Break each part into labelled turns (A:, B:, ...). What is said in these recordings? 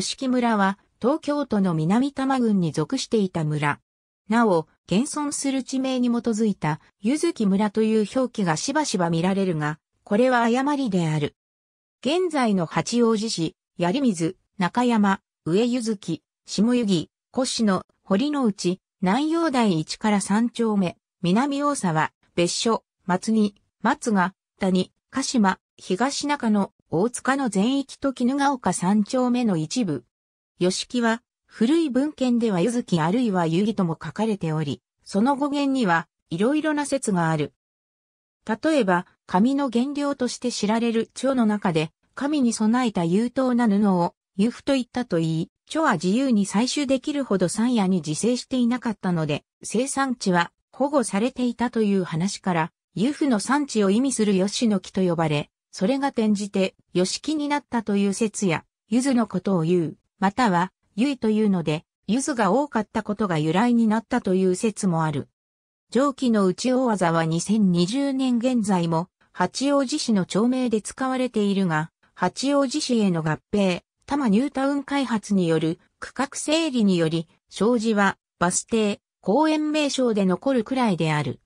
A: 吉木村は東京都の南多摩郡に属していた村。なお、現存する地名に基づいた、ゆずき村という表記がしばしば見られるが、これは誤りである。現在の八王子市、槍水、中山、上ゆずき、下湯木、越野、堀之内、南陽台1から3丁目、南大沢、別所、松木、松が、谷、鹿島、東中野、大塚の全域と絹ヶ丘三丁目の一部。吉木は、古い文献ではゆ月あるいはゆぎとも書かれており、その語源には、いろいろな説がある。例えば、紙の原料として知られる蝶の中で、神に備えた優等な布を、湯布と言ったといい、蝶は自由に採取できるほど山野に自生していなかったので、生産地は保護されていたという話から、湯布の産地を意味する吉野木と呼ばれ、それが転じて、吉木になったという説や、ゆずのことを言う、または、ゆいというので、ゆずが多かったことが由来になったという説もある。上記の内大技は2020年現在も、八王子市の町名で使われているが、八王子市への合併、多摩ニュータウン開発による区画整理により、障子はバス停、公園名称で残るくらいである。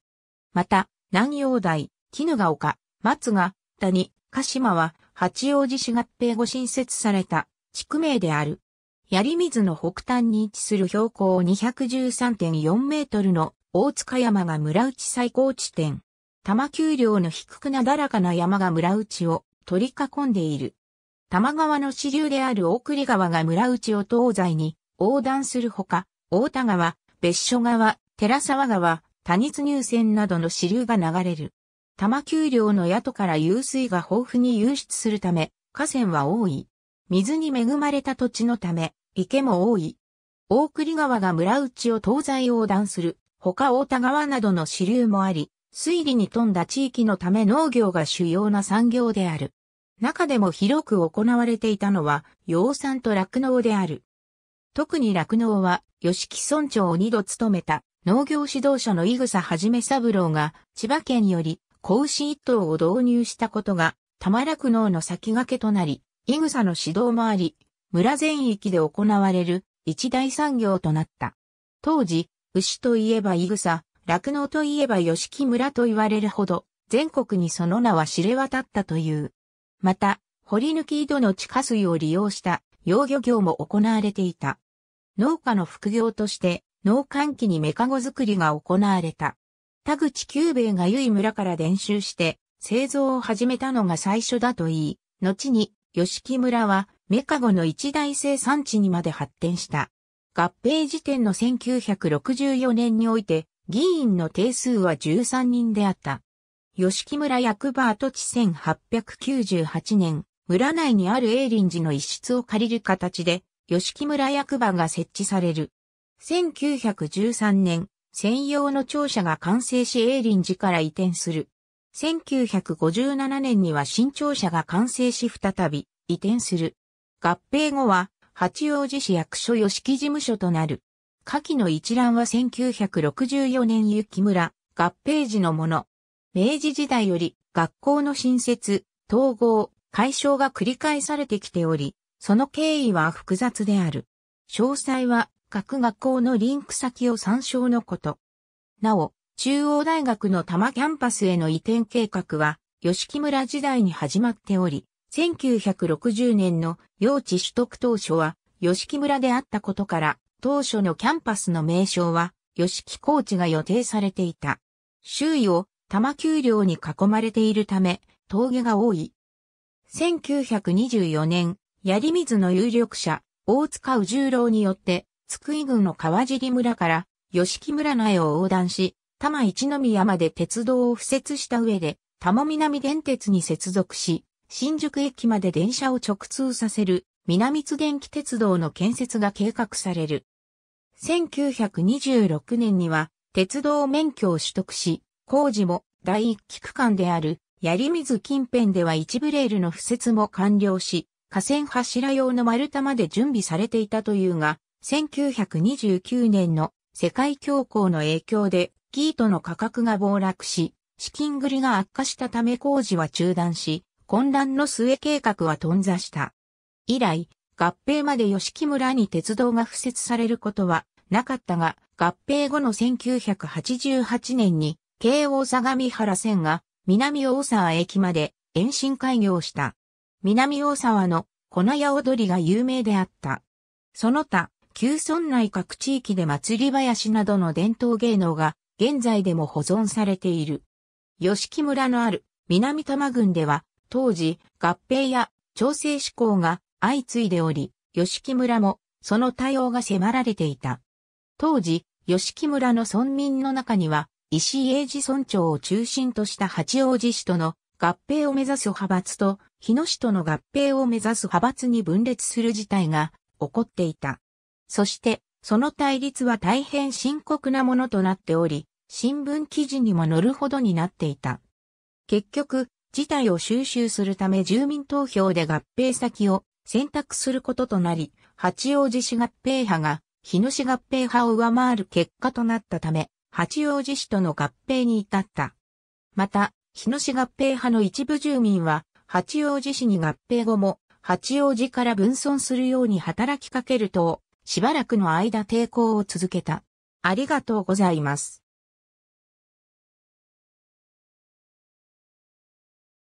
A: また、南洋台、絹が丘、松が、谷、鹿島は八王子市合併後新設された地区名である。槍水の北端に位置する標高213.4メートルの大塚山が村内最高地点。玉丘陵の低くなだらかな山が村内を取り囲んでいる。玉川の支流である大栗川が村内を東西に横断するほか、大田川、別所川、寺沢川、谷津入線などの支流が流れる。玉丘陵の宿から湧水が豊富に湧出するため、河川は多い。水に恵まれた土地のため、池も多い。大栗川が村内を東西横断する、他大田川などの支流もあり、水利に富んだ地域のため農業が主要な産業である。中でも広く行われていたのは、養蚕と酪農である。特に酪農は、吉木村長を二度務めた、農業指導者の井草はじめ三郎が、千葉県より、子牛一頭を導入したことが、玉落農の先駆けとなり、イグサの指導もあり、村全域で行われる一大産業となった。当時、牛といえばイグサ、酪農といえば吉木村と言われるほど、全国にその名は知れ渡ったという。また、堀抜き井戸の地下水を利用した養魚業も行われていた。農家の副業として、農閑期にメカゴ作りが行われた。田口久兵衛が由井村から伝習して製造を始めたのが最初だと言い、後に吉木村はメカゴの一大生産地にまで発展した。合併時点の1964年において議員の定数は13人であった。吉木村役場跡地1898年、村内にある栄林寺の一室を借りる形で、吉木村役場が設置される。1913年、専用の庁舎が完成し永林寺から移転する。1957年には新庁舎が完成し再び移転する。合併後は八王子市役所吉木事務所となる。下記の一覧は1964年雪村合併時のもの。明治時代より学校の新設、統合、解消が繰り返されてきており、その経緯は複雑である。詳細は各学校のリンク先を参照のこと。なお、中央大学の多摩キャンパスへの移転計画は、吉木村時代に始まっており、1960年の用地取得当初は、吉木村であったことから、当初のキャンパスの名称は、吉木高地が予定されていた。周囲を多摩丘陵に囲まれているため、峠が多い。1924年、槍水の有力者、大塚宇十郎によって、津久井郡の川尻村から吉木村内を横断し、多摩一宮まで鉄道を敷設した上で、多摩南電鉄に接続し、新宿駅まで電車を直通させる南津電気鉄道の建設が計画される。1926年には鉄道免許を取得し、工事も第一期区間である槍水近辺では一部レールの敷設も完了し、河川柱用の丸太まで準備されていたというが、1929年の世界恐慌の影響でートの価格が暴落し、資金繰りが悪化したため工事は中断し、混乱の末計画は頓挫した。以来、合併まで吉木村に鉄道が付設されることはなかったが、合併後の1988年に、京王相模原線が南大沢駅まで延伸開業した。南大沢の粉屋踊りが有名であった。その他、旧村内各地域で祭り林などの伝統芸能が現在でも保存されている。吉木村のある南多摩郡では当時合併や調整志向が相次いでおり、吉木村もその対応が迫られていた。当時、吉木村の村民の中には石井英治村長を中心とした八王子市との合併を目指す派閥と、日野市との合併を目指す派閥に分裂する事態が起こっていた。そして、その対立は大変深刻なものとなっており、新聞記事にも載るほどになっていた。結局、事態を収集するため住民投票で合併先を選択することとなり、八王子市合併派が日野市合併派を上回る結果となったため、八王子市との合併に至った。また、日野市合併派の一部住民は、八王子市に合併後も、八王子から分村するように働きかけると、しばらくの間抵抗を続けた。ありがとうございます。